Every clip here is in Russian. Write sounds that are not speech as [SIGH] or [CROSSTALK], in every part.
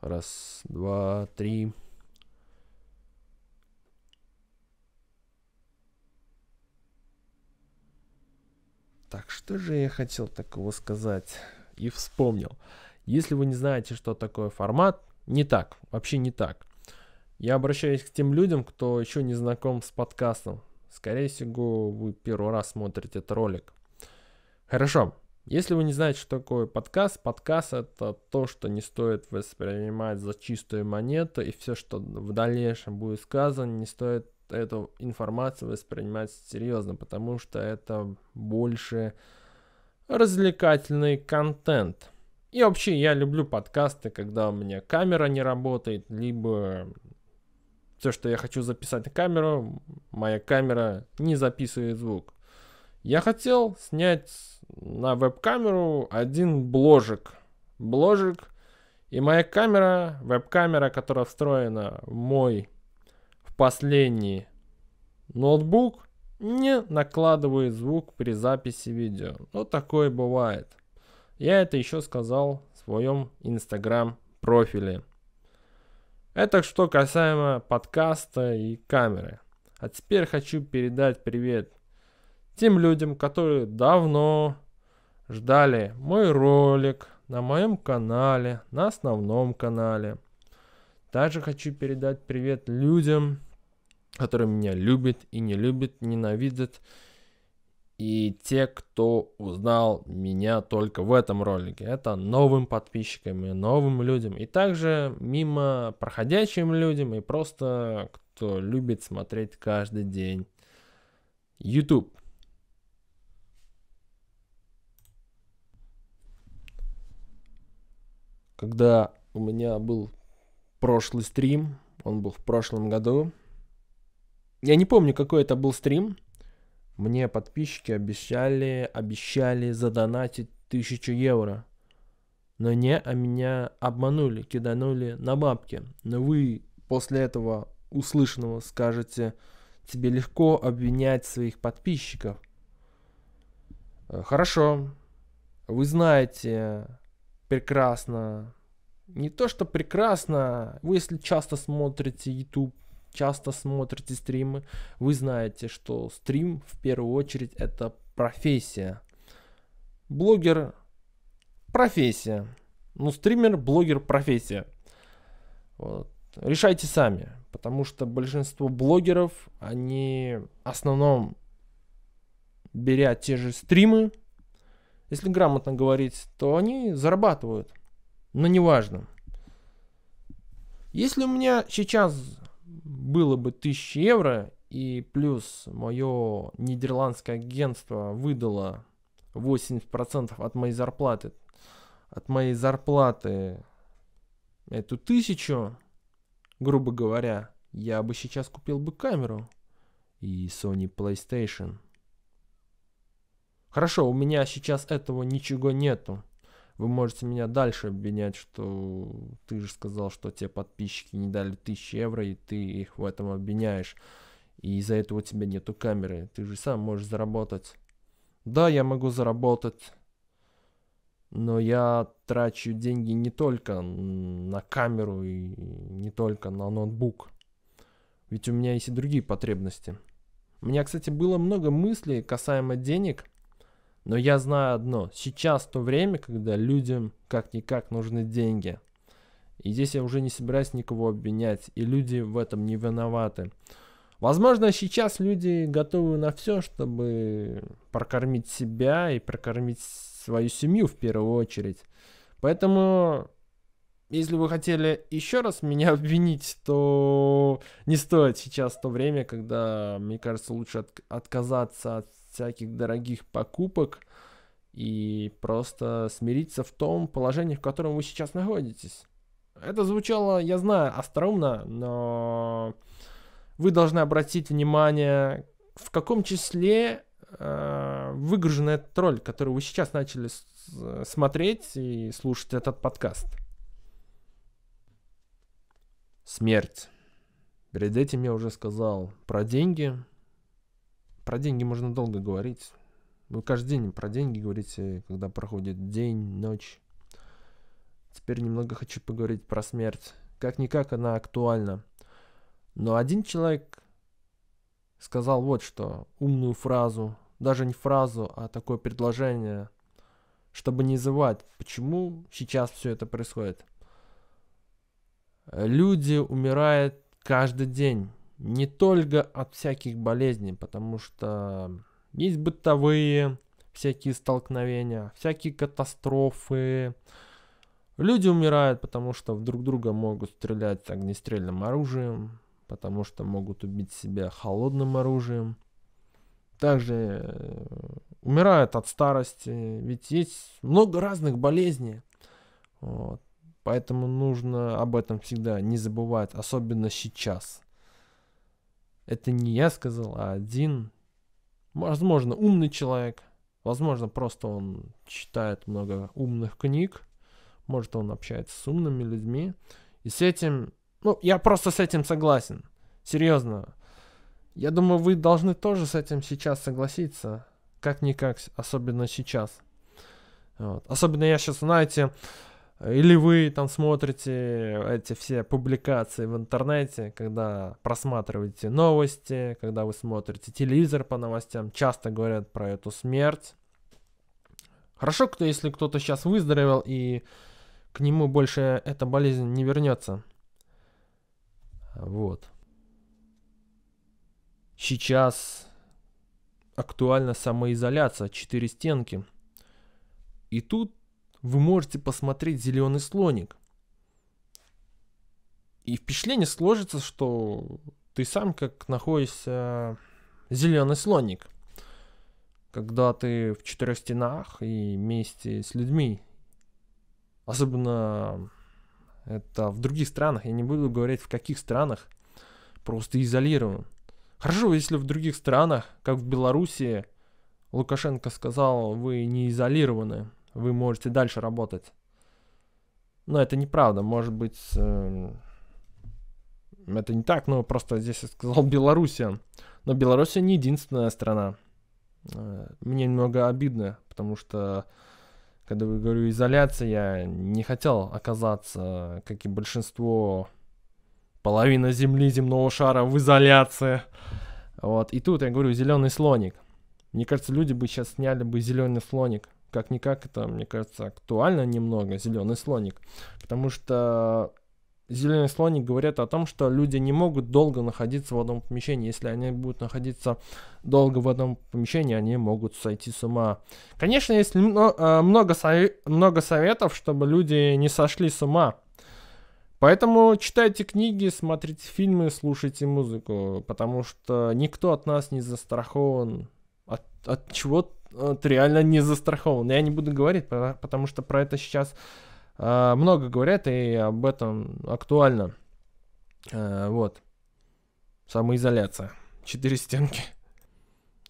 Раз, два, три. Так, что же я хотел такого сказать? И вспомнил. Если вы не знаете, что такое формат, не так, вообще не так. Я обращаюсь к тем людям, кто еще не знаком с подкастом. Скорее всего, вы первый раз смотрите этот ролик. Хорошо, если вы не знаете, что такое подкаст, подкаст это то, что не стоит воспринимать за чистую монету, и все, что в дальнейшем будет сказано, не стоит эту информацию воспринимать серьезно, потому что это больше развлекательный контент. И вообще я люблю подкасты, когда у меня камера не работает, либо все, что я хочу записать на камеру, моя камера не записывает звук. Я хотел снять на веб-камеру один бложик. Бложик. И моя камера, веб-камера, которая встроена в мой в последний ноутбук, не накладывает звук при записи видео. Но ну, такое бывает. Я это еще сказал в своем инстаграм профиле. Это что касаемо подкаста и камеры. А теперь хочу передать привет тем людям, которые давно ждали мой ролик на моем канале, на основном канале. Также хочу передать привет людям, которые меня любят и не любят, ненавидят. И те, кто узнал меня только в этом ролике. Это новым подписчикам и новым людям. И также мимо проходящим людям и просто кто любит смотреть каждый день YouTube. когда у меня был прошлый стрим, он был в прошлом году. Я не помню, какой это был стрим. Мне подписчики обещали, обещали задонатить тысячу евро. Но не, а меня обманули, киданули на бабки. Но вы после этого услышанного скажете, тебе легко обвинять своих подписчиков. Э, хорошо, вы знаете, прекрасно. Не то, что прекрасно, вы если часто смотрите YouTube, часто смотрите стримы, вы знаете, что стрим в первую очередь это профессия. Блогер – профессия. Ну, стример, блогер – профессия. Вот. Решайте сами, потому что большинство блогеров, они в основном беря те же стримы, если грамотно говорить, то они зарабатывают. Но неважно. Если у меня сейчас было бы 1000 евро, и плюс мое нидерландское агентство выдало 80% от моей зарплаты, от моей зарплаты эту тысячу, грубо говоря, я бы сейчас купил бы камеру и Sony PlayStation – Хорошо, у меня сейчас этого ничего нету. Вы можете меня дальше обвинять, что ты же сказал, что тебе подписчики не дали тысячи евро, и ты их в этом обвиняешь. И из-за этого у тебя нету камеры. Ты же сам можешь заработать. Да, я могу заработать. Но я трачу деньги не только на камеру и не только на ноутбук. Ведь у меня есть и другие потребности. У меня, кстати, было много мыслей касаемо денег, но я знаю одно. Сейчас то время, когда людям как-никак нужны деньги. И здесь я уже не собираюсь никого обвинять. И люди в этом не виноваты. Возможно, сейчас люди готовы на все, чтобы прокормить себя и прокормить свою семью в первую очередь. Поэтому, если вы хотели еще раз меня [LAUGHS] обвинить, то не стоит сейчас то время, когда, мне кажется, лучше от отказаться от всяких дорогих покупок и просто смириться в том положении, в котором вы сейчас находитесь. Это звучало, я знаю, остроумно, но вы должны обратить внимание, в каком числе э, выгружен этот ролик, который вы сейчас начали э, смотреть и слушать этот подкаст. Смерть. Перед этим я уже сказал про деньги, про деньги можно долго говорить. Вы каждый день про деньги говорите, когда проходит день, ночь. Теперь немного хочу поговорить про смерть. Как-никак она актуальна. Но один человек сказал вот что, умную фразу, даже не фразу, а такое предложение, чтобы не звать, почему сейчас все это происходит. Люди умирают каждый день не только от всяких болезней, потому что есть бытовые всякие столкновения, всякие катастрофы. Люди умирают, потому что друг друга могут стрелять огнестрельным оружием, потому что могут убить себя холодным оружием. Также э, умирают от старости, ведь есть много разных болезней. Вот. Поэтому нужно об этом всегда не забывать, особенно сейчас. Это не я сказал, а один, возможно, умный человек. Возможно, просто он читает много умных книг. Может, он общается с умными людьми. И с этим... Ну, я просто с этим согласен. Серьезно. Я думаю, вы должны тоже с этим сейчас согласиться. Как-никак, особенно сейчас. Вот. Особенно я сейчас, знаете, или вы там смотрите эти все публикации в интернете, когда просматриваете новости, когда вы смотрите телевизор по новостям, часто говорят про эту смерть. Хорошо, кто, если кто-то сейчас выздоровел и к нему больше эта болезнь не вернется. Вот. Сейчас актуальна самоизоляция, четыре стенки. И тут вы можете посмотреть «Зеленый слоник». И впечатление сложится, что ты сам как находишься э, «Зеленый слоник», когда ты в четырех стенах и вместе с людьми. Особенно это в других странах, я не буду говорить в каких странах, просто изолирован. Хорошо, если в других странах, как в Беларуси, Лукашенко сказал, вы не изолированы вы можете дальше работать. Но это неправда. Может быть, эм, это не так, но просто здесь я сказал [LAUGHS] Белоруссия. Но Белоруссия не единственная страна. Э, мне немного обидно, потому что, когда я говорю изоляция, я не хотел оказаться, как и большинство, половина земли, земного шара в изоляции. Вот. И тут я говорю, зеленый слоник. Мне кажется, люди бы сейчас сняли бы зеленый слоник как-никак это, мне кажется, актуально немного, зеленый слоник. Потому что зеленый слоник говорят о том, что люди не могут долго находиться в одном помещении. Если они будут находиться долго в одном помещении, они могут сойти с ума. Конечно, есть э, много, сове много советов, чтобы люди не сошли с ума. Поэтому читайте книги, смотрите фильмы, слушайте музыку, потому что никто от нас не застрахован от, от чего-то ты реально не застрахован. Я не буду говорить, потому что про это сейчас э, много говорят, и об этом актуально. Э, вот. Самоизоляция. Четыре стенки.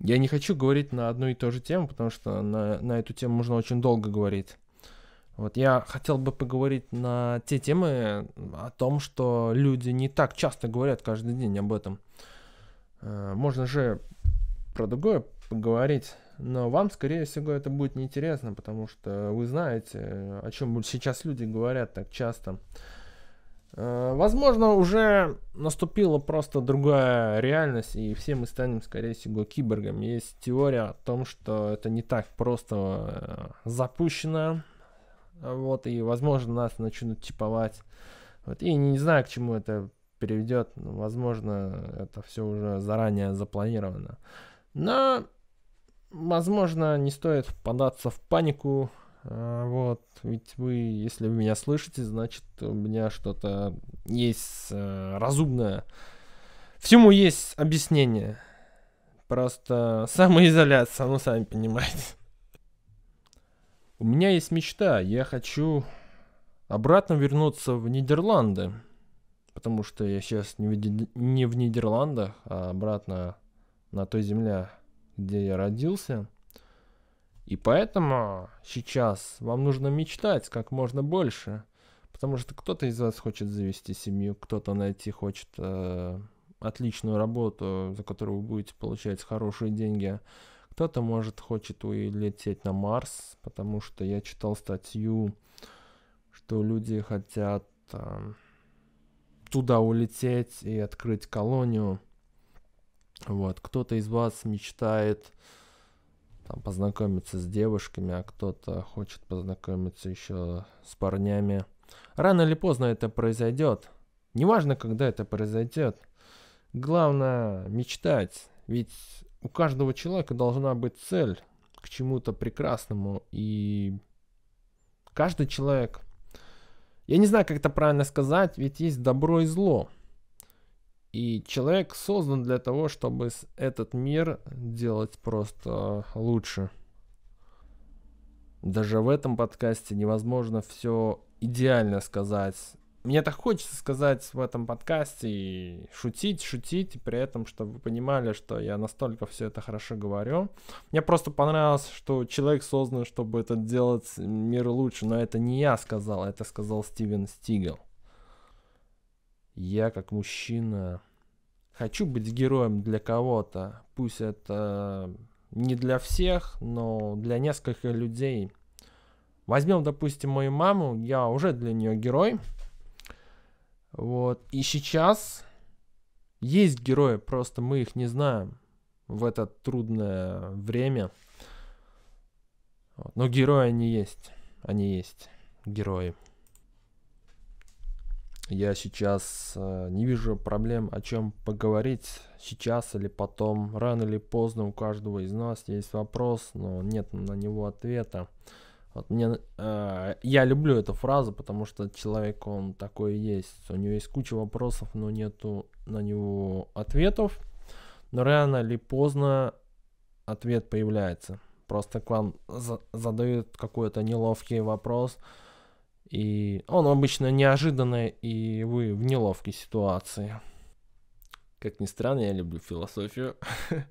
Я не хочу говорить на одну и ту же тему, потому что на, на эту тему можно очень долго говорить. Вот я хотел бы поговорить на те темы э, о том, что люди не так часто говорят каждый день об этом. Можно же про другое поговорить но вам, скорее всего, это будет неинтересно, потому что вы знаете, о чем сейчас люди говорят так часто. Э, возможно, уже наступила просто другая реальность, и все мы станем, скорее всего, киборгами. Есть теория о том, что это не так просто э, запущено, вот, и, возможно, нас начнут типовать. Вот, и не знаю, к чему это переведет. Возможно, это все уже заранее запланировано. Но возможно, не стоит впадаться в панику. А, вот, ведь вы, если вы меня слышите, значит, у меня что-то есть э, разумное. Всему есть объяснение. Просто [LAUGHS] самоизоляция, ну, сами понимаете. У меня есть мечта. Я хочу обратно вернуться в Нидерланды. Потому что я сейчас не в, не в Нидерландах, а обратно на той земле, где я родился. И поэтому сейчас вам нужно мечтать как можно больше, потому что кто-то из вас хочет завести семью, кто-то найти хочет э, отличную работу, за которую вы будете получать хорошие деньги. Кто-то, может, хочет улететь на Марс, потому что я читал статью, что люди хотят э, туда улететь и открыть колонию – вот, кто-то из вас мечтает там, познакомиться с девушками, а кто-то хочет познакомиться еще с парнями. Рано или поздно это произойдет. Неважно, когда это произойдет. Главное мечтать. Ведь у каждого человека должна быть цель к чему-то прекрасному. И каждый человек... Я не знаю, как это правильно сказать, ведь есть добро и зло. И человек создан для того, чтобы этот мир делать просто лучше. Даже в этом подкасте невозможно все идеально сказать. Мне так хочется сказать в этом подкасте и шутить, шутить, и при этом, чтобы вы понимали, что я настолько все это хорошо говорю. Мне просто понравилось, что человек создан, чтобы это делать мир лучше, но это не я сказал, это сказал Стивен Стигл. Я как мужчина хочу быть героем для кого-то. Пусть это э, не для всех, но для нескольких людей. Возьмем, допустим, мою маму, я уже для нее герой. Вот. И сейчас есть герои, просто мы их не знаем в это трудное время. Но герои они есть. Они есть. Герои я сейчас э, не вижу проблем, о чем поговорить сейчас или потом. Рано или поздно у каждого из нас есть вопрос, но нет на него ответа. Вот мне, э, я люблю эту фразу, потому что человек, он такой есть. У него есть куча вопросов, но нету на него ответов. Но рано или поздно ответ появляется. Просто к вам за задают какой-то неловкий вопрос – и он обычно неожиданный, и вы в неловкой ситуации. Как ни странно, я люблю философию. [LAUGHS]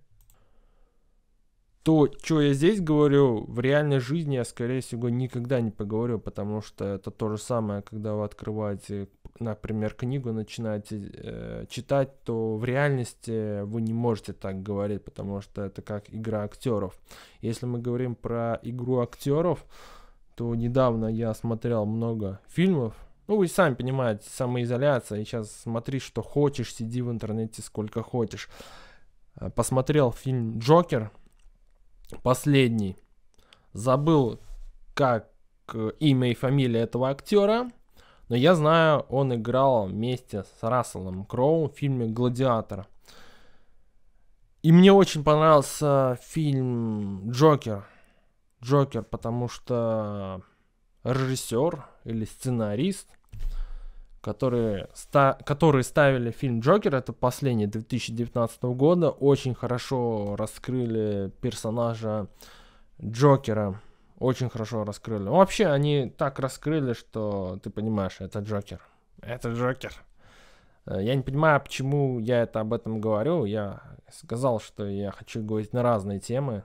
То, что я здесь говорю, в реальной жизни я, скорее всего, никогда не поговорю, потому что это то же самое, когда вы открываете, например, книгу, начинаете э, читать, то в реальности вы не можете так говорить, потому что это как игра актеров. Если мы говорим про игру актеров, что недавно я смотрел много фильмов. Ну, вы сами понимаете, самоизоляция. И сейчас смотри, что хочешь, сиди в интернете сколько хочешь. Э, посмотрел фильм «Джокер», последний. Забыл, как э, имя и фамилия этого актера. Но я знаю, он играл вместе с Расселом Кроу в фильме «Гладиатор». И мне очень понравился фильм «Джокер». Джокер, потому что режиссер или сценарист, которые, ста которые ставили фильм Джокер, это последний 2019 года, очень хорошо раскрыли персонажа Джокера. Очень хорошо раскрыли. Ну, вообще, они так раскрыли, что ты понимаешь, это Джокер. Это Джокер. Э, я не понимаю, почему я это об этом говорю. Я сказал, что я хочу говорить на разные темы.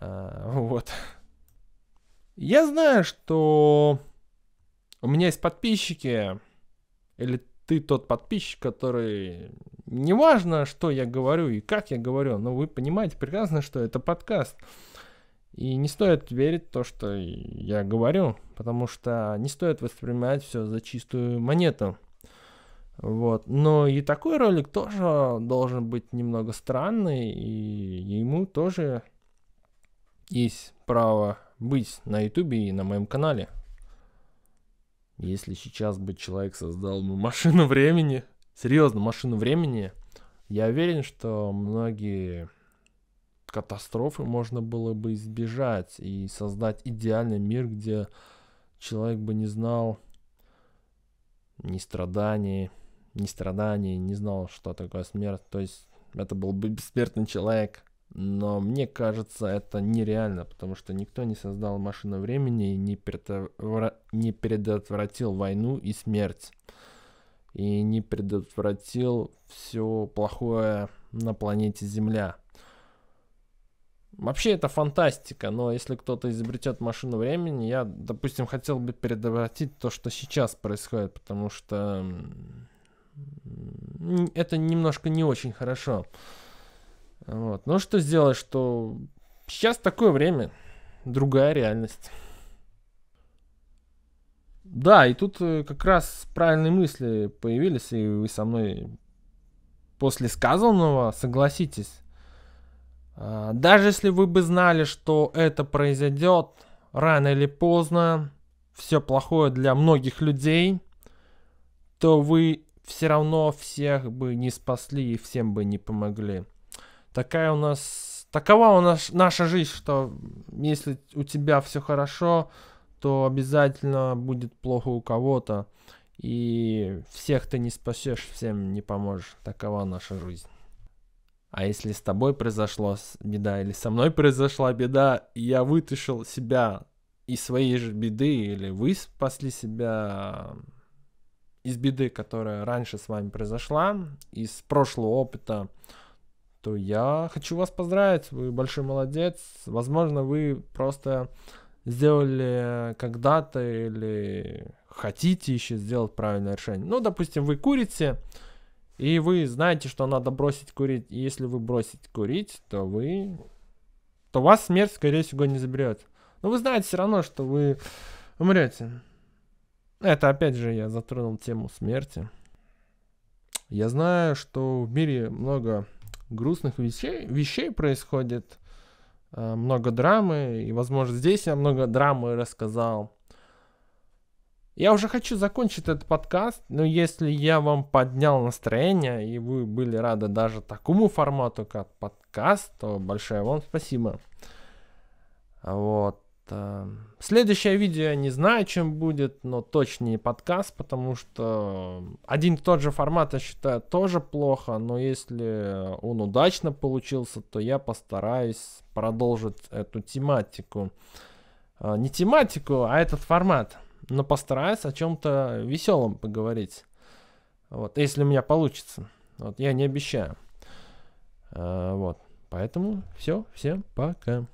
Э, вот. Я знаю, что у меня есть подписчики, или ты тот подписчик, который... Неважно, что я говорю и как я говорю, но вы понимаете прекрасно, что это подкаст. И не стоит верить в то, что я говорю, потому что не стоит воспринимать все за чистую монету. Вот. Но и такой ролик тоже должен быть немного странный, и ему тоже есть право быть на ютубе и на моем канале. Если сейчас бы человек создал машину времени, серьезно, машину времени, я уверен, что многие катастрофы можно было бы избежать и создать идеальный мир, где человек бы не знал ни страданий, ни страданий, не знал, что такое смерть. То есть это был бы бессмертный человек – но мне кажется, это нереально, потому что никто не создал машину времени и не, предотвра... не предотвратил войну и смерть. И не предотвратил все плохое на планете Земля. Вообще это фантастика, но если кто-то изобретет машину времени, я, допустим, хотел бы предотвратить то, что сейчас происходит, потому что это немножко не очень хорошо. Хорошо вот. Ну что сделать, что сейчас такое время, другая реальность. Да, и тут э, как раз правильные мысли появились, и вы со мной после сказанного согласитесь. А, даже если вы бы знали, что это произойдет рано или поздно, все плохое для многих людей, то вы все равно всех бы не спасли и всем бы не помогли такая у нас, такова у нас наша жизнь, что если у тебя все хорошо, то обязательно будет плохо у кого-то. И всех ты не спасешь, всем не поможешь. Такова наша жизнь. А если с тобой произошла беда или со мной произошла беда, и я вытащил себя из своей же беды, или вы спасли себя эм, из беды, которая раньше с вами произошла, из прошлого опыта, то я хочу вас поздравить, вы большой молодец. Возможно, вы просто сделали когда-то или хотите еще сделать правильное решение. Ну, допустим, вы курите, и вы знаете, что надо бросить курить. И если вы бросите курить, то вы... То вас смерть, скорее всего, не заберет. Но вы знаете все равно, что вы умрете. Это, опять же, я затронул тему смерти. Я знаю, что в мире много грустных вещей, вещей происходит, э, много драмы, и, возможно, здесь я много драмы рассказал. Я уже хочу закончить этот подкаст, но если я вам поднял настроение, и вы были рады даже такому формату, как подкаст, то большое вам спасибо. Вот. Следующее видео не знаю, чем будет, но точнее подкаст, потому что один и тот же формат я считаю тоже плохо, но если он удачно получился, то я постараюсь продолжить эту тематику. А, не тематику, а этот формат, но постараюсь о чем-то веселом поговорить. Вот, если у меня получится. Вот, я не обещаю. А, вот, поэтому все, всем пока.